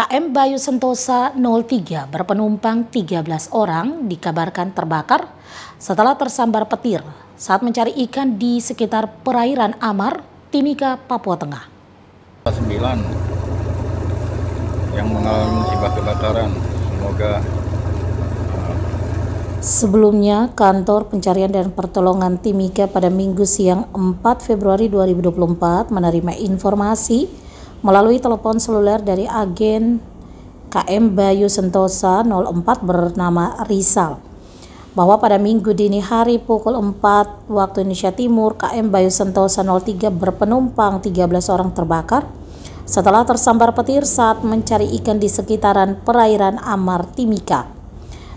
KM Bayu Sentosa 03 berpenumpang 13 orang dikabarkan terbakar setelah tersambar petir saat mencari ikan di sekitar perairan Amar, Timika, Papua Tengah. 9 yang mengalami musibah kebakaran. Semoga uh, Sebelumnya, kantor pencarian dan pertolongan Timika pada minggu siang 4 Februari 2024 menerima informasi melalui telepon seluler dari agen KM Bayu Sentosa 04 bernama Rizal bahwa pada minggu dini hari pukul 4 waktu Indonesia Timur KM Bayu Sentosa 03 berpenumpang 13 orang terbakar setelah tersambar petir saat mencari ikan di sekitaran perairan Amar Timika.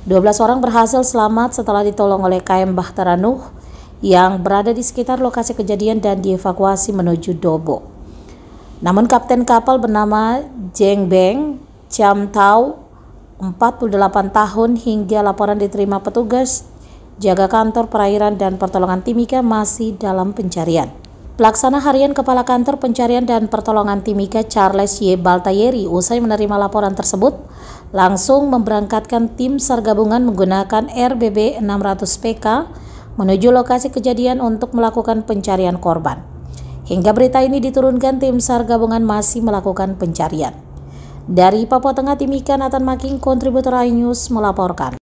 12 orang berhasil selamat setelah ditolong oleh KM Bahtera Nuh yang berada di sekitar lokasi kejadian dan dievakuasi menuju Dobo. Namun kapten kapal bernama Jeng Beng Cham Tau 48 tahun hingga laporan diterima petugas jaga kantor perairan dan pertolongan Timika masih dalam pencarian. Pelaksana harian Kepala Kantor Pencarian dan Pertolongan Timika Charles Y. Baltayeri usai menerima laporan tersebut langsung memberangkatkan tim SAR gabungan menggunakan RBB 600 PK menuju lokasi kejadian untuk melakukan pencarian korban. Hingga berita ini diturunkan, tim SAR gabungan masih melakukan pencarian. Dari Papua Tengah, Timika, Nathan Atan Making, kontributor iNews melaporkan.